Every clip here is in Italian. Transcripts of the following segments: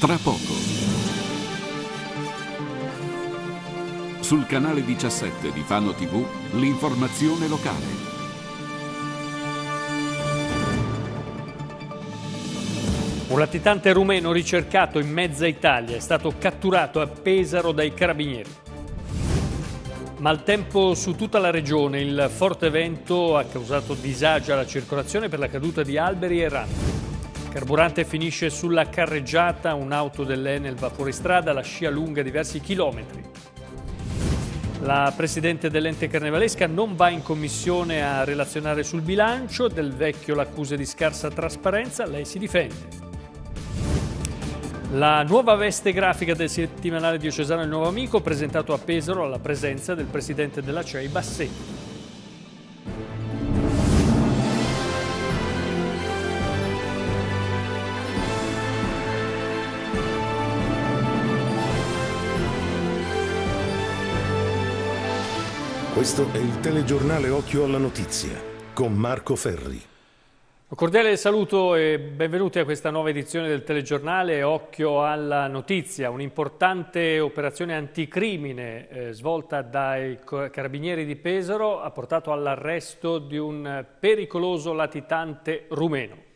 tra poco. Sul canale 17 di Fano TV, l'informazione locale. Un latitante rumeno ricercato in mezza Italia è stato catturato a Pesaro dai carabinieri. Maltempo su tutta la regione, il forte vento ha causato disagio alla circolazione per la caduta di alberi e rami. Carburante finisce sulla carreggiata, un'auto dell'Enel va fuoristrada, la scia lunga diversi chilometri. La presidente dell'ente carnevalesca non va in commissione a relazionare sul bilancio, del vecchio l'accusa di scarsa trasparenza, lei si difende. La nuova veste grafica del settimanale diocesano Il Nuovo Amico presentato a Pesaro alla presenza del presidente della CEI Bassetti. Questo è il telegiornale Occhio alla Notizia con Marco Ferri. Un cordiale saluto e benvenuti a questa nuova edizione del telegiornale Occhio alla Notizia, un'importante operazione anticrimine eh, svolta dai carabinieri di Pesaro ha portato all'arresto di un pericoloso latitante rumeno.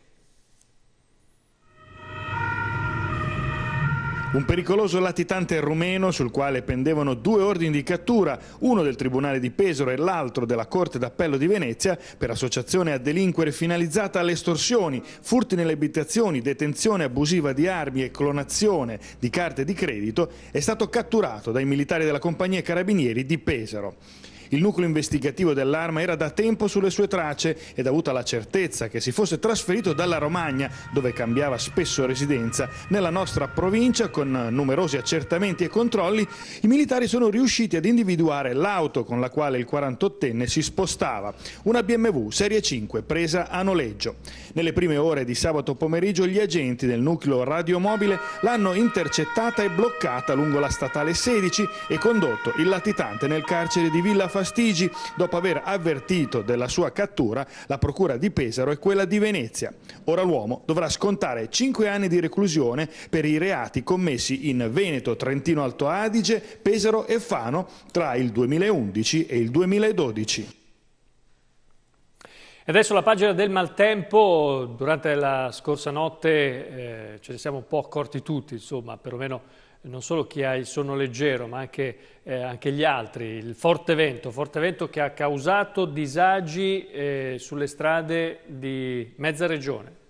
Un pericoloso latitante rumeno sul quale pendevano due ordini di cattura, uno del Tribunale di Pesaro e l'altro della Corte d'Appello di Venezia, per associazione a delinquere finalizzata alle estorsioni, furti nelle abitazioni, detenzione abusiva di armi e clonazione di carte di credito, è stato catturato dai militari della compagnia Carabinieri di Pesaro. Il nucleo investigativo dell'arma era da tempo sulle sue tracce ed avuta la certezza che si fosse trasferito dalla Romagna, dove cambiava spesso residenza, nella nostra provincia con numerosi accertamenti e controlli, i militari sono riusciti ad individuare l'auto con la quale il 48enne si spostava, una BMW Serie 5 presa a noleggio. Nelle prime ore di sabato pomeriggio gli agenti del nucleo radiomobile l'hanno intercettata e bloccata lungo la statale 16 e condotto il latitante nel carcere di Villa Fastigi, dopo aver avvertito della sua cattura la procura di Pesaro e quella di Venezia. Ora l'uomo dovrà scontare 5 anni di reclusione per i reati commessi in Veneto, Trentino Alto Adige, Pesaro e Fano tra il 2011 e il 2012. E adesso la pagina del maltempo, durante la scorsa notte eh, ce ne siamo un po' accorti tutti, insomma, perlomeno non solo chi ha il sonno leggero, ma anche, eh, anche, gli altri, il forte vento, forte vento che ha causato disagi eh, sulle strade di mezza regione.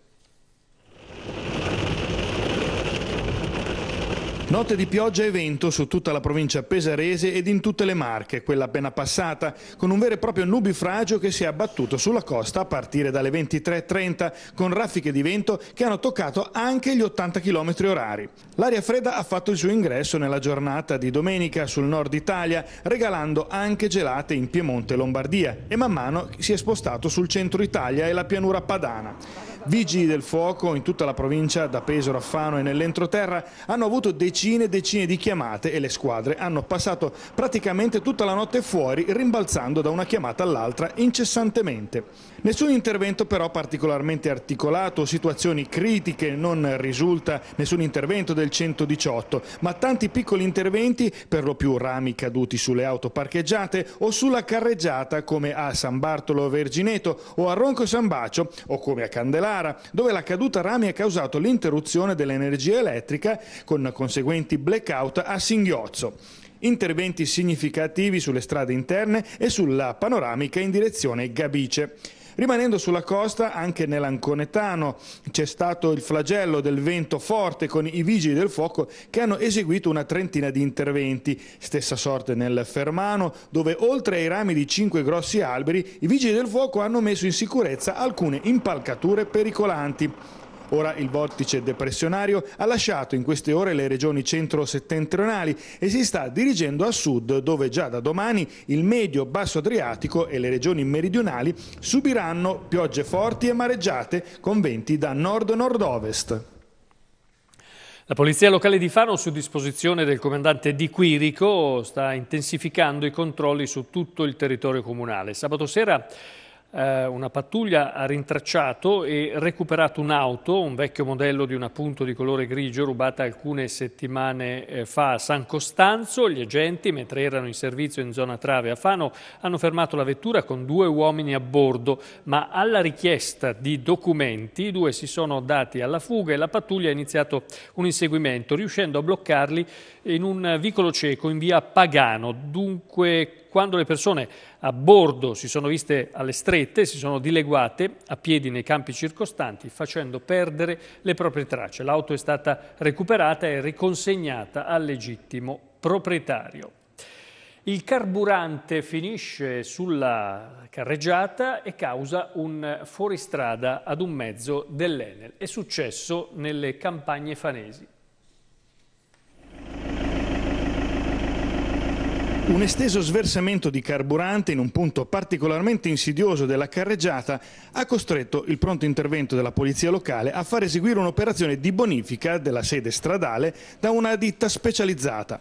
Notte di pioggia e vento su tutta la provincia pesarese ed in tutte le Marche, quella appena passata, con un vero e proprio nubifragio che si è abbattuto sulla costa a partire dalle 23.30, con raffiche di vento che hanno toccato anche gli 80 km orari. L'aria fredda ha fatto il suo ingresso nella giornata di domenica sul nord Italia, regalando anche gelate in Piemonte e Lombardia e man mano si è spostato sul centro Italia e la pianura padana. Vigili del fuoco in tutta la provincia, da Pesaro a Fano e nell'entroterra, hanno avuto decine e decine di chiamate e le squadre hanno passato praticamente tutta la notte fuori rimbalzando da una chiamata all'altra incessantemente. Nessun intervento però particolarmente articolato, situazioni critiche, non risulta nessun intervento del 118, ma tanti piccoli interventi, per lo più rami caduti sulle auto parcheggiate o sulla carreggiata come a San Bartolo Vergineto o a Ronco San Bacio o come a Candelara, dove la caduta rami ha causato l'interruzione dell'energia elettrica con conseguenti blackout a Singhiozzo interventi significativi sulle strade interne e sulla panoramica in direzione Gabice. Rimanendo sulla costa, anche nell'Anconetano c'è stato il flagello del vento forte con i vigili del fuoco che hanno eseguito una trentina di interventi. Stessa sorte nel Fermano, dove oltre ai rami di cinque grossi alberi, i vigili del fuoco hanno messo in sicurezza alcune impalcature pericolanti. Ora il vortice depressionario ha lasciato in queste ore le regioni centro-settentrionali e si sta dirigendo a sud dove già da domani il medio-basso Adriatico e le regioni meridionali subiranno piogge forti e mareggiate con venti da nord-nord-ovest. La Polizia Locale di Fano, su disposizione del comandante Di Quirico, sta intensificando i controlli su tutto il territorio comunale. Sabato sera eh, una pattuglia ha rintracciato e recuperato un'auto, un vecchio modello di una appunto di colore grigio rubata alcune settimane eh, fa a San Costanzo. Gli agenti, mentre erano in servizio in zona Trave a Fano, hanno fermato la vettura con due uomini a bordo, ma alla richiesta di documenti i due si sono dati alla fuga e la pattuglia ha iniziato un inseguimento, riuscendo a bloccarli in un vicolo cieco in via Pagano. Dunque quando le persone a bordo si sono viste alle strette, si sono dileguate a piedi nei campi circostanti, facendo perdere le proprie tracce. L'auto è stata recuperata e riconsegnata al legittimo proprietario. Il carburante finisce sulla carreggiata e causa un fuoristrada ad un mezzo dell'Enel. È successo nelle campagne fanesi. Un esteso sversamento di carburante in un punto particolarmente insidioso della carreggiata ha costretto il pronto intervento della polizia locale a far eseguire un'operazione di bonifica della sede stradale da una ditta specializzata.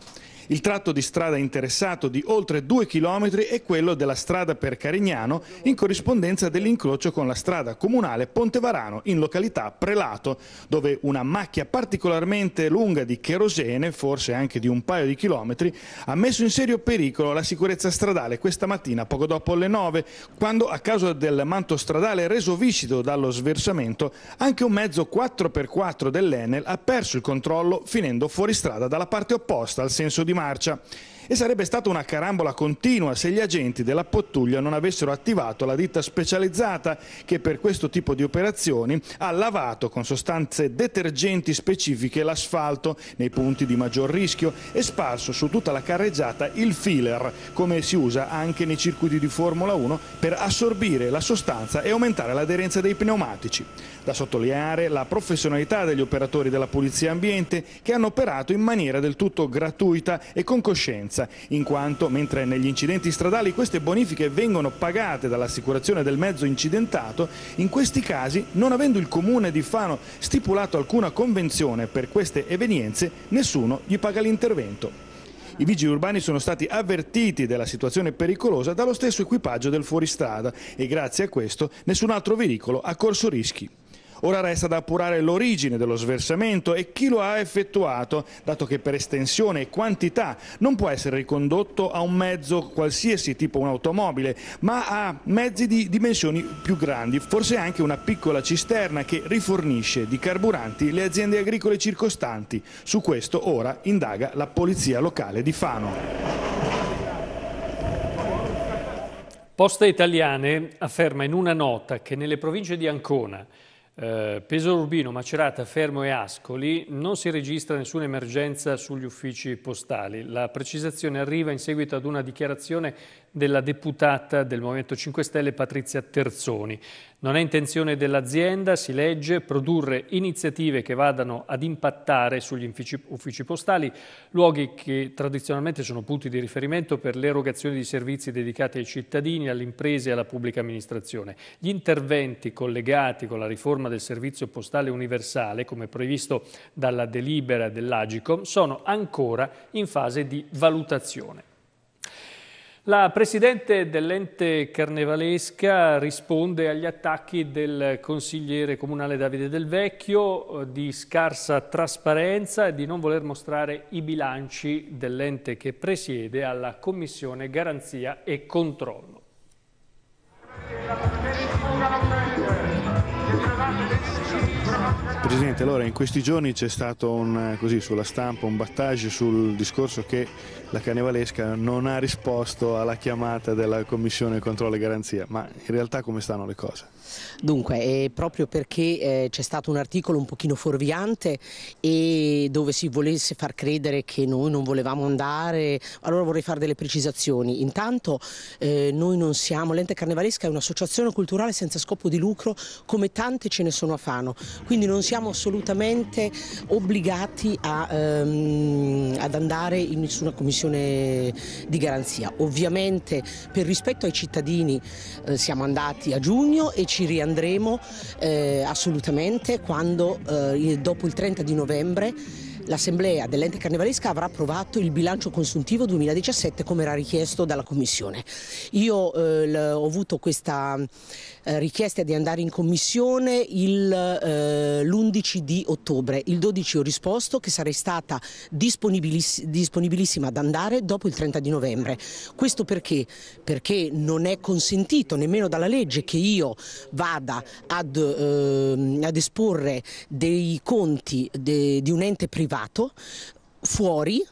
Il tratto di strada interessato di oltre 2 km è quello della strada per Carignano in corrispondenza dell'incrocio con la strada comunale Pontevarano in località Prelato, dove una macchia particolarmente lunga di cherosene, forse anche di un paio di chilometri, ha messo in serio pericolo la sicurezza stradale questa mattina poco dopo le 9, quando a causa del manto stradale reso viscido dallo sversamento, anche un mezzo 4x4 dell'Enel ha perso il controllo finendo fuori strada dalla parte opposta al senso di marcia. E sarebbe stata una carambola continua se gli agenti della Pottuglia non avessero attivato la ditta specializzata che per questo tipo di operazioni ha lavato con sostanze detergenti specifiche l'asfalto nei punti di maggior rischio e sparso su tutta la carreggiata il filler, come si usa anche nei circuiti di Formula 1 per assorbire la sostanza e aumentare l'aderenza dei pneumatici. Da sottolineare la professionalità degli operatori della Polizia Ambiente che hanno operato in maniera del tutto gratuita e con coscienza sicurezza, in quanto mentre negli incidenti stradali queste bonifiche vengono pagate dall'assicurazione del mezzo incidentato, in questi casi, non avendo il comune di Fano stipulato alcuna convenzione per queste evenienze, nessuno gli paga l'intervento. I vigili urbani sono stati avvertiti della situazione pericolosa dallo stesso equipaggio del fuoristrada e grazie a questo nessun altro veicolo ha corso rischi. Ora resta da appurare l'origine dello sversamento e chi lo ha effettuato, dato che per estensione e quantità non può essere ricondotto a un mezzo qualsiasi tipo un'automobile, ma a mezzi di dimensioni più grandi, forse anche una piccola cisterna che rifornisce di carburanti le aziende agricole circostanti. Su questo ora indaga la polizia locale di Fano. Poste Italiane afferma in una nota che nelle province di Ancona, eh, Pesaro Urbino, Macerata, Fermo e Ascoli non si registra nessuna emergenza sugli uffici postali. La precisazione arriva in seguito ad una dichiarazione della deputata del Movimento 5 Stelle Patrizia Terzoni. Non è intenzione dell'azienda, si legge, produrre iniziative che vadano ad impattare sugli uffici, uffici postali, luoghi che tradizionalmente sono punti di riferimento per l'erogazione di servizi dedicati ai cittadini, alle imprese e alla pubblica amministrazione. Gli interventi collegati con la riforma del servizio postale universale, come previsto dalla delibera dell'Agicom, sono ancora in fase di valutazione. La presidente dell'ente carnevalesca risponde agli attacchi del consigliere comunale Davide Del Vecchio eh, di scarsa trasparenza e di non voler mostrare i bilanci dell'ente che presiede alla Commissione Garanzia e Controllo. Presidente, allora in questi giorni c'è stato un, eh, così, sulla stampa un battage sul discorso che la Canevalesca non ha risposto alla chiamata della Commissione Controllo e Garanzia, ma in realtà come stanno le cose? Dunque, è proprio perché eh, c'è stato un articolo un pochino fuorviante e dove si volesse far credere che noi non volevamo andare, allora vorrei fare delle precisazioni. Intanto eh, noi non siamo, l'ente Carnevalesca è un'associazione culturale senza scopo di lucro come tante ce ne sono a Fano, quindi quindi non siamo assolutamente obbligati a, ehm, ad andare in nessuna commissione di garanzia. Ovviamente per rispetto ai cittadini eh, siamo andati a giugno e ci riandremo eh, assolutamente quando, eh, dopo il 30 di novembre L'Assemblea dell'ente carnevalesca avrà approvato il bilancio consuntivo 2017 come era richiesto dalla Commissione. Io eh, ho avuto questa eh, richiesta di andare in Commissione l'11 eh, di ottobre, il 12 ho risposto che sarei stata disponibiliss disponibilissima ad andare dopo il 30 di novembre. Questo perché? Perché non è consentito nemmeno dalla legge che io vada ad, ehm, ad esporre dei conti de, di un ente privato privato, fuori,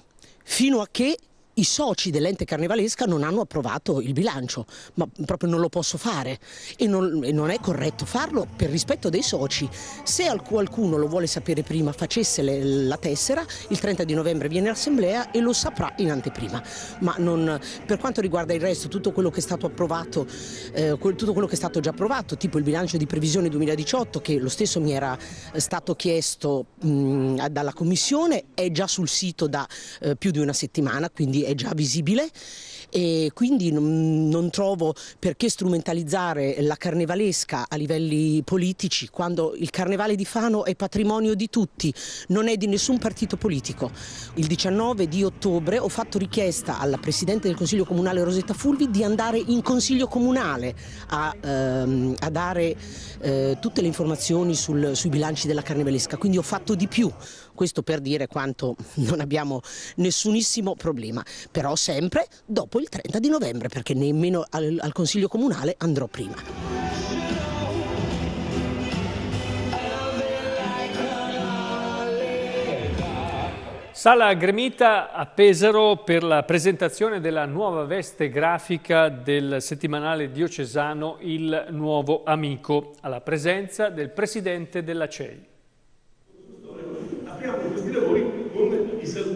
fino a che i soci dell'ente carnevalesca non hanno approvato il bilancio, ma proprio non lo posso fare e non, e non, è corretto farlo per rispetto dei soci. Se qualcuno lo vuole sapere prima facesse le, la tessera, il 30 di novembre viene l'assemblea e lo saprà in anteprima, ma non, per quanto riguarda il resto, tutto quello che è stato approvato, eh, tutto quello che è stato già approvato, tipo il bilancio di previsione 2018 che lo stesso mi era eh, stato chiesto mh, dalla Commissione, è già sul sito da eh, più di una settimana, quindi è già visibile e quindi non trovo perché strumentalizzare la carnevalesca a livelli politici quando il carnevale di Fano è patrimonio di tutti, non è di nessun partito politico. Il 19 di ottobre ho fatto richiesta alla Presidente del Consiglio Comunale Rosetta Fulvi di andare in Consiglio Comunale a, ehm, a dare eh, tutte le informazioni sul, sui bilanci della carnevalesca, quindi ho fatto di più, questo per dire quanto non abbiamo nessunissimo problema, però sempre dopo il 30 di novembre perché nemmeno al, al Consiglio Comunale andrò prima. Sala gremita a Pesaro per la presentazione della nuova veste grafica del settimanale diocesano Il Nuovo Amico, alla presenza del presidente della CEI.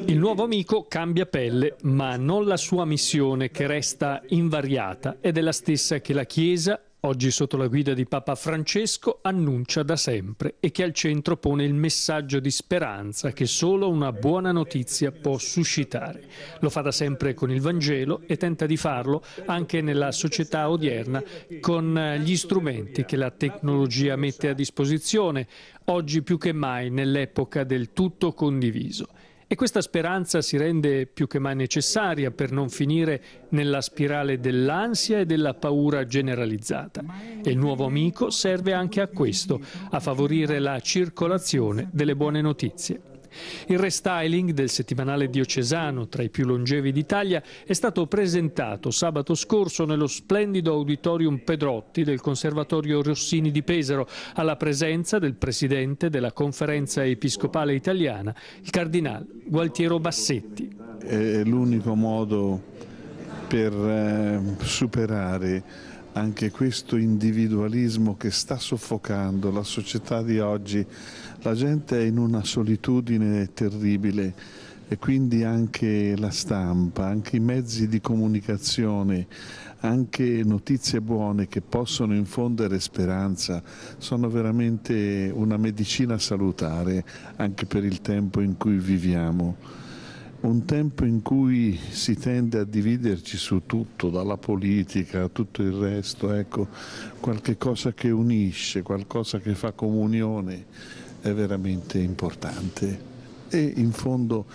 Il nuovo amico cambia pelle, ma non la sua missione che resta invariata ed è la stessa che la Chiesa, oggi sotto la guida di Papa Francesco, annuncia da sempre e che al centro pone il messaggio di speranza che solo una buona notizia può suscitare. Lo fa da sempre con il Vangelo e tenta di farlo anche nella società odierna con gli strumenti che la tecnologia mette a disposizione, oggi più che mai nell'epoca del tutto condiviso. E questa speranza si rende più che mai necessaria per non finire nella spirale dell'ansia e della paura generalizzata. E il nuovo amico serve anche a questo, a favorire la circolazione delle buone notizie. Il restyling del settimanale diocesano, tra i più longevi d'Italia, è stato presentato sabato scorso nello splendido auditorium Pedrotti del Conservatorio Rossini di Pesaro, alla presenza del presidente della Conferenza Episcopale Italiana, il cardinale Gualtiero Bassetti. È l'unico modo per eh, superare anche questo individualismo che sta soffocando la società di oggi la gente è in una solitudine terribile e quindi anche la stampa, anche i mezzi di comunicazione, anche notizie buone che possono infondere speranza sono veramente una medicina salutare anche per il tempo in cui viviamo un tempo in cui si tende a dividerci su tutto, dalla politica a tutto il resto, ecco, qualche cosa che unisce, qualcosa che fa comunione è veramente importante e in fondo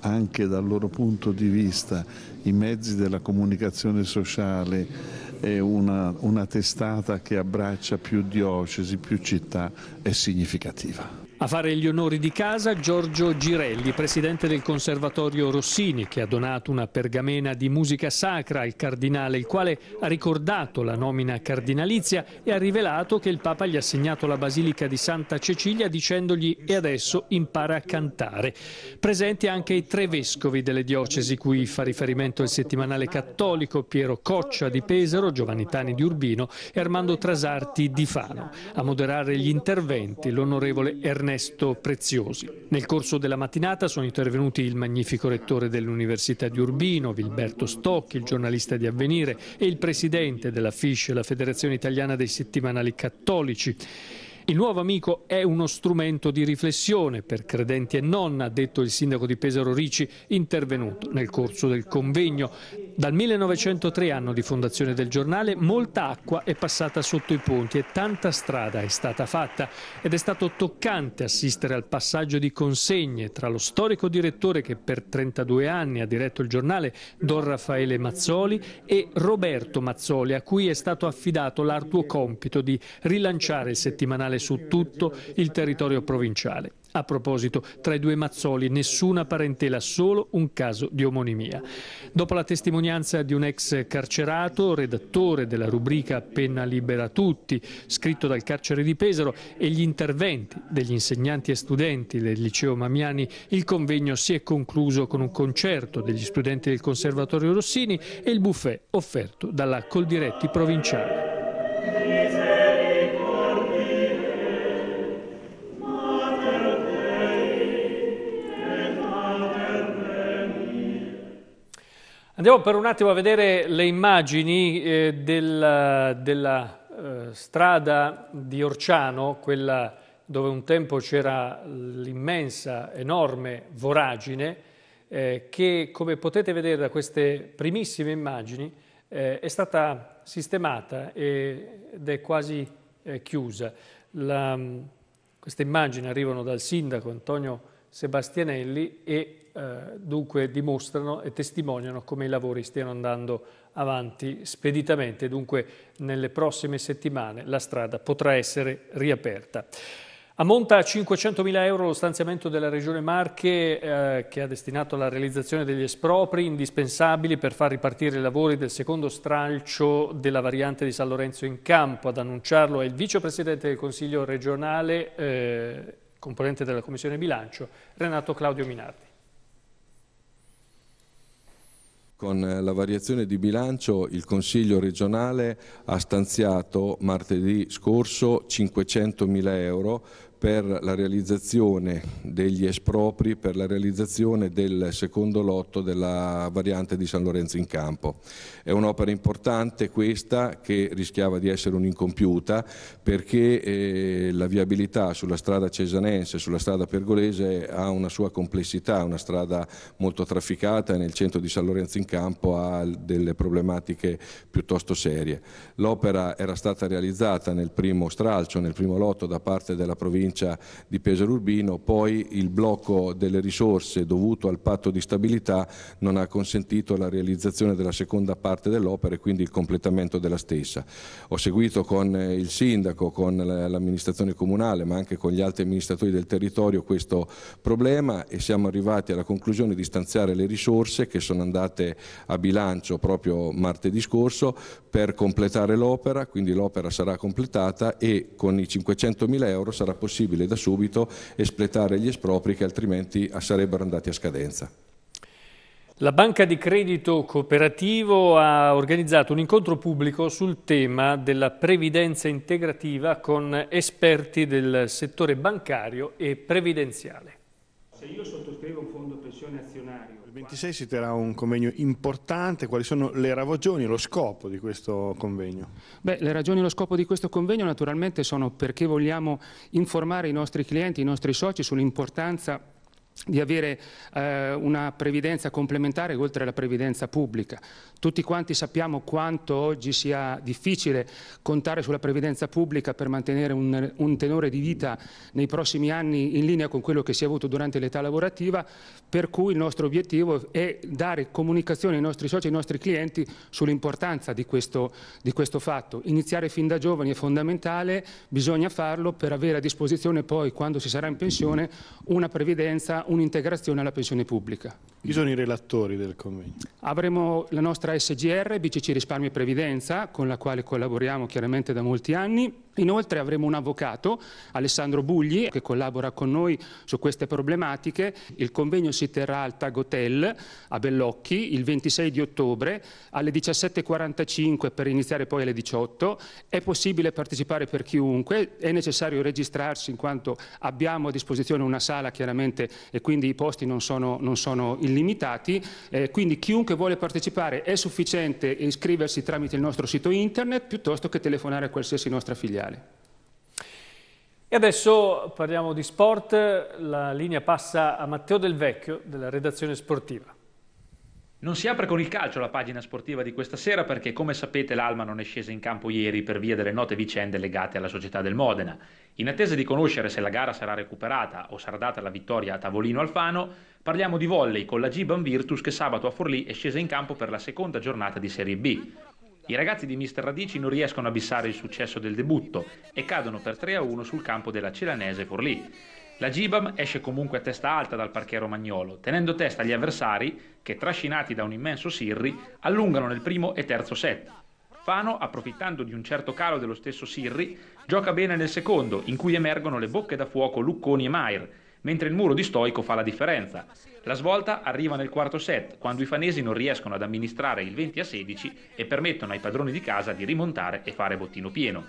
anche dal loro punto di vista i mezzi della comunicazione sociale è una, una testata che abbraccia più diocesi, più città è significativa. A fare gli onori di casa Giorgio Girelli, presidente del Conservatorio Rossini, che ha donato una pergamena di musica sacra al cardinale, il quale ha ricordato la nomina cardinalizia e ha rivelato che il Papa gli ha assegnato la Basilica di Santa Cecilia dicendogli e adesso impara a cantare. Presenti anche i tre vescovi delle diocesi cui fa riferimento il settimanale cattolico Piero Coccia di Pesaro, Giovanni Tani di Urbino e Armando Trasarti di Fano. A moderare gli interventi l'onorevole Ernesto Ernesto Preziosi. Nel corso della mattinata sono intervenuti il magnifico rettore dell'Università di Urbino, Vilberto Stocchi, il giornalista di Avvenire e il presidente della FISH, la Federazione Italiana dei Settimanali Cattolici. Il nuovo amico è uno strumento di riflessione per credenti e non, ha detto il sindaco di Pesaro Ricci, intervenuto nel corso del convegno. Dal 1903, anno di fondazione del giornale, molta acqua è passata sotto i ponti e tanta strada è stata fatta ed è stato toccante assistere al passaggio di consegne tra lo storico direttore che per 32 anni ha diretto il giornale, Don Raffaele Mazzoli, e Roberto Mazzoli, a cui è stato affidato l'arduo compito di rilanciare il settimanale nazionale su tutto il territorio provinciale. A proposito, tra i due Mazzoli nessuna parentela, solo un caso di omonimia. Dopo la testimonianza di un ex carcerato, redattore della rubrica Penna libera tutti, scritto dal carcere di Pesaro, e gli interventi degli insegnanti e studenti del liceo Mamiani, il convegno si è concluso con un concerto degli studenti del Conservatorio Rossini e il buffet offerto dalla Coldiretti provinciale. Andiamo per un attimo a vedere le immagini eh, della, della eh, strada di Orciano, quella dove un tempo c'era l'immensa, enorme voragine, eh, che come potete vedere da queste primissime immagini eh, è stata sistemata ed è quasi eh, chiusa. La, mm, queste immagini arrivano dal sindaco Antonio Sebastianelli e eh, dunque dimostrano e testimoniano come i lavori stiano andando avanti speditamente, dunque nelle prossime settimane la strada potrà essere riaperta. Ammonta a 500.000 euro lo stanziamento della Regione Marche eh, che ha destinato alla realizzazione degli espropri indispensabili per far ripartire i lavori del secondo stralcio della variante di San Lorenzo in campo. Ad annunciarlo è il vicepresidente del Consiglio regionale eh, componente della Commissione Bilancio, Renato Claudio Minardi. Con eh, la variazione di bilancio il Consiglio regionale ha stanziato martedì scorso 500.000 euro per la realizzazione degli espropri, per la realizzazione del secondo lotto della variante di San Lorenzo in campo. È un'opera importante questa che rischiava di essere un'incompiuta perché eh, la viabilità sulla strada cesanense, sulla strada pergolese ha una sua complessità, una strada molto trafficata e nel centro di San Lorenzo in campo ha delle problematiche piuttosto serie. L'opera era stata realizzata nel primo stralcio, nel primo lotto da parte della provincia provincia di Pesaro Urbino, poi il blocco delle risorse dovuto al patto di stabilità non ha consentito la realizzazione della seconda parte dell'opera e quindi il completamento della stessa. Ho seguito con eh, il sindaco, con l'amministrazione comunale ma anche con gli altri amministratori del territorio questo problema e siamo arrivati alla conclusione di stanziare le risorse che sono andate a bilancio proprio martedì scorso per completare l'opera, quindi l'opera sarà completata e con i 500 mila euro sarà possibile possibile da subito espletare gli espropri che altrimenti sarebbero andati a scadenza. La Banca di Credito Cooperativo ha organizzato un incontro pubblico sul tema della previdenza integrativa con esperti del settore bancario e previdenziale. Se io sottoscrivo un fondo concessione azionario. Il 26 si terrà un convegno importante, quali sono le ragioni, e lo scopo di questo convegno? Beh, le ragioni e lo scopo di questo convegno naturalmente sono perché vogliamo informare i nostri clienti, i nostri soci sull'importanza di avere eh, una previdenza complementare oltre alla previdenza pubblica. Tutti quanti sappiamo quanto oggi sia difficile contare sulla previdenza pubblica per mantenere un, un tenore di vita nei prossimi anni in linea con quello che si è avuto durante l'età lavorativa, per cui il nostro obiettivo è dare comunicazione ai nostri soci, e ai nostri clienti sull'importanza di questo, di questo fatto. Iniziare fin da giovani è fondamentale, bisogna farlo per avere a disposizione poi, quando si sarà in pensione, una previdenza un'integrazione alla pensione pubblica. Chi sono i relatori del convegno? Avremo la nostra SGR, BCC Risparmio e Previdenza, con la quale collaboriamo chiaramente da molti anni. Inoltre avremo un avvocato, Alessandro Bugli, che collabora con noi su queste problematiche. Il convegno si terrà al Tag Hotel a Bellocchi il 26 di ottobre alle 17.45 per iniziare poi alle 18. È possibile partecipare per chiunque, è necessario registrarsi in quanto abbiamo a disposizione una sala chiaramente economica quindi i posti non sono, non sono illimitati, eh, quindi chiunque vuole partecipare è sufficiente iscriversi tramite il nostro sito internet piuttosto che telefonare a qualsiasi nostra filiale. E adesso parliamo di sport, la linea passa a Matteo Del Vecchio della redazione sportiva. Non si apre con il calcio la pagina sportiva di questa sera perché, come sapete, l'Alma non è scesa in campo ieri per via delle note vicende legate alla società del Modena. In attesa di conoscere se la gara sarà recuperata o sarà data la vittoria a Tavolino Alfano, parliamo di volley con la Giban Virtus che sabato a Forlì è scesa in campo per la seconda giornata di Serie B. I ragazzi di Mister Radici non riescono a bissare il successo del debutto e cadono per 3-1 sul campo della Celanese Forlì. La Gibam esce comunque a testa alta dal parquet Magnolo, tenendo testa agli avversari che, trascinati da un immenso Sirri, allungano nel primo e terzo set. Fano, approfittando di un certo calo dello stesso Sirri, gioca bene nel secondo, in cui emergono le bocche da fuoco Lucconi e Mair, mentre il muro di Stoico fa la differenza. La svolta arriva nel quarto set, quando i fanesi non riescono ad amministrare il 20 a 16 e permettono ai padroni di casa di rimontare e fare bottino pieno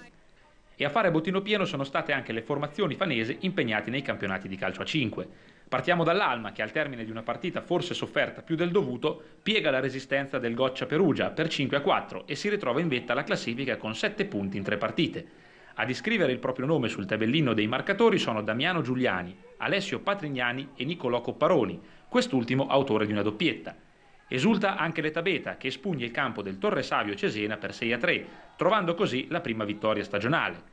e a fare bottino pieno sono state anche le formazioni fanese impegnate nei campionati di calcio a 5. Partiamo dall'Alma che al termine di una partita forse sofferta più del dovuto piega la resistenza del Goccia Perugia per 5 a 4 e si ritrova in vetta alla classifica con 7 punti in 3 partite. A iscrivere il proprio nome sul tabellino dei marcatori sono Damiano Giuliani, Alessio Patrignani e Niccolò Copparoni, quest'ultimo autore di una doppietta. Esulta anche l'Etabeta che espugna il campo del Torre Savio Cesena per 6 a 3, trovando così la prima vittoria stagionale.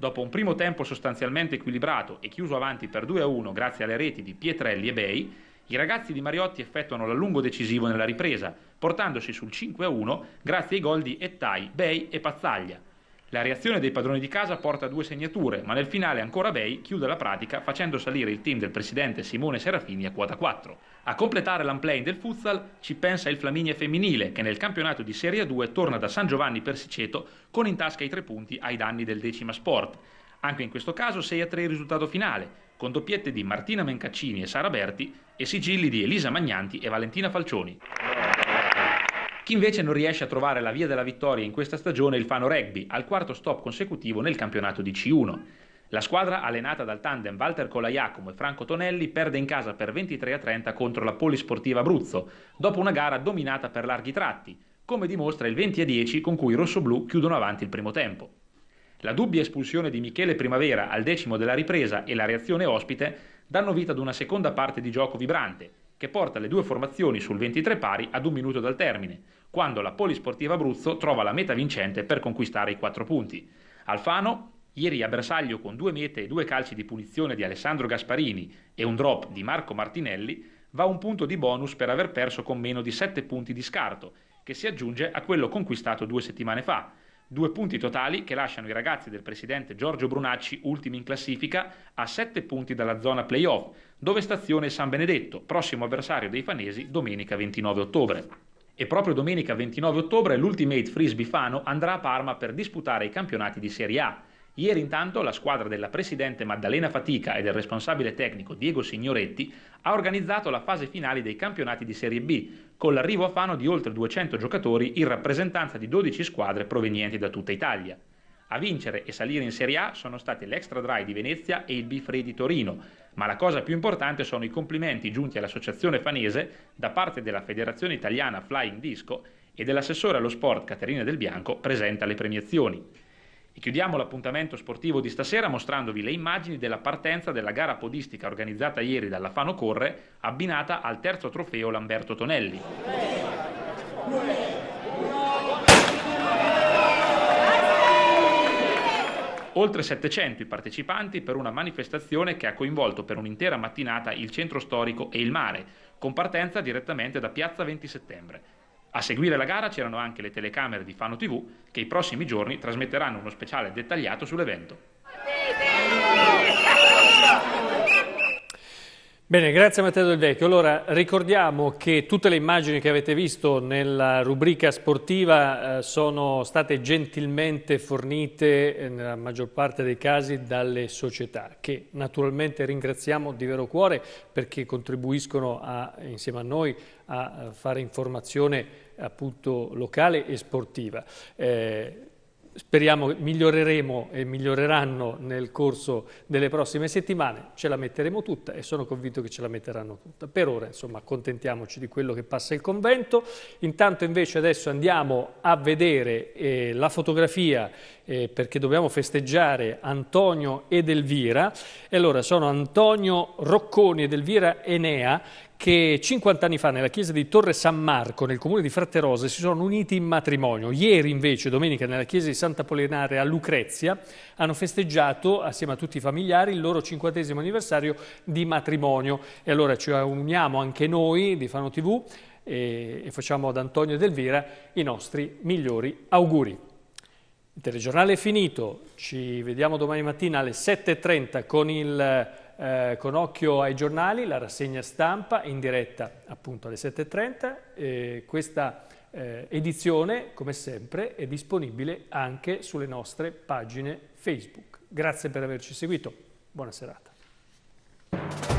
Dopo un primo tempo sostanzialmente equilibrato e chiuso avanti per 2-1 grazie alle reti di Pietrelli e Bei, i ragazzi di Mariotti effettuano l'allungo decisivo nella ripresa, portandosi sul 5-1 grazie ai gol di Ettai, Bei e Pazzaglia, la reazione dei padroni di casa porta a due segnature, ma nel finale ancora Bei chiude la pratica facendo salire il team del presidente Simone Serafini a quota 4. A completare l'unplay del futsal ci pensa il Flaminia femminile, che nel campionato di Serie 2 torna da San Giovanni per Siceto con in tasca i tre punti ai danni del decima sport. Anche in questo caso 6 a 3 il risultato finale, con doppiette di Martina Mencaccini e Sara Berti e sigilli di Elisa Magnanti e Valentina Falcioni. Chi invece non riesce a trovare la via della vittoria in questa stagione è il Fano Rugby, al quarto stop consecutivo nel campionato di C1. La squadra, allenata dal tandem Walter Colaiacomo e Franco Tonelli, perde in casa per 23 a 30 contro la Polisportiva Abruzzo, dopo una gara dominata per larghi tratti, come dimostra il 20 a 10 con cui i rossoblù chiudono avanti il primo tempo. La dubbia espulsione di Michele Primavera al decimo della ripresa e la reazione ospite danno vita ad una seconda parte di gioco vibrante, che porta le due formazioni sul 23 pari ad un minuto dal termine, quando la Polisportiva Abruzzo trova la meta vincente per conquistare i quattro punti. Alfano, ieri a bersaglio con due mete e due calci di punizione di Alessandro Gasparini e un drop di Marco Martinelli, va un punto di bonus per aver perso con meno di 7 punti di scarto, che si aggiunge a quello conquistato due settimane fa. Due punti totali che lasciano i ragazzi del presidente Giorgio Brunacci, ultimi in classifica, a 7 punti dalla zona playoff, dove stazione San Benedetto, prossimo avversario dei fanesi domenica 29 ottobre. E proprio domenica 29 ottobre l'Ultimate Frisbee Fano andrà a Parma per disputare i campionati di Serie A. Ieri intanto la squadra della presidente Maddalena Fatica e del responsabile tecnico Diego Signoretti ha organizzato la fase finale dei campionati di Serie B, con l'arrivo a Fano di oltre 200 giocatori in rappresentanza di 12 squadre provenienti da tutta Italia. A vincere e salire in Serie A sono stati l'Extra Dry di Venezia e il Bifre di Torino, ma la cosa più importante sono i complimenti giunti all'associazione fanese da parte della Federazione Italiana Flying Disco e dell'assessore allo sport Caterina Del Bianco presente alle premiazioni. E chiudiamo l'appuntamento sportivo di stasera mostrandovi le immagini della partenza della gara podistica organizzata ieri dalla Fano Corre, abbinata al terzo trofeo Lamberto Tonelli. Oltre 700 i partecipanti per una manifestazione che ha coinvolto per un'intera mattinata il centro storico e il mare, con partenza direttamente da Piazza 20 Settembre. A seguire la gara c'erano anche le telecamere di Fano TV che i prossimi giorni trasmetteranno uno speciale dettagliato sull'evento. Bene, grazie Matteo Del Vecchio. Allora, ricordiamo che tutte le immagini che avete visto nella rubrica sportiva eh, sono state gentilmente fornite, eh, nella maggior parte dei casi, dalle società, che naturalmente ringraziamo di vero cuore perché contribuiscono a, insieme a noi a fare informazione appunto locale e sportiva. Eh, speriamo miglioreremo e miglioreranno nel corso delle prossime settimane, ce la metteremo tutta e sono convinto che ce la metteranno tutta. Per ora, insomma, accontentiamoci di quello che passa il convento. Intanto invece adesso andiamo a vedere eh, la fotografia eh, perché dobbiamo festeggiare Antonio ed Elvira. E allora sono Antonio Rocconi ed Elvira Enea che 50 anni fa nella chiesa di Torre San Marco, nel comune di Fratterose, si sono uniti in matrimonio. Ieri invece, domenica, nella chiesa di Santa Polinare a Lucrezia, hanno festeggiato, assieme a tutti i familiari, il loro cinquantesimo anniversario di matrimonio. E allora ci uniamo anche noi di Fano TV e, e facciamo ad Antonio ed Elvira i nostri migliori auguri. Il telegiornale è finito, ci vediamo domani mattina alle 7.30 con il eh, con occhio ai giornali, la rassegna stampa in diretta appunto alle 7.30. Eh, questa eh, edizione, come sempre, è disponibile anche sulle nostre pagine Facebook. Grazie per averci seguito, buona serata.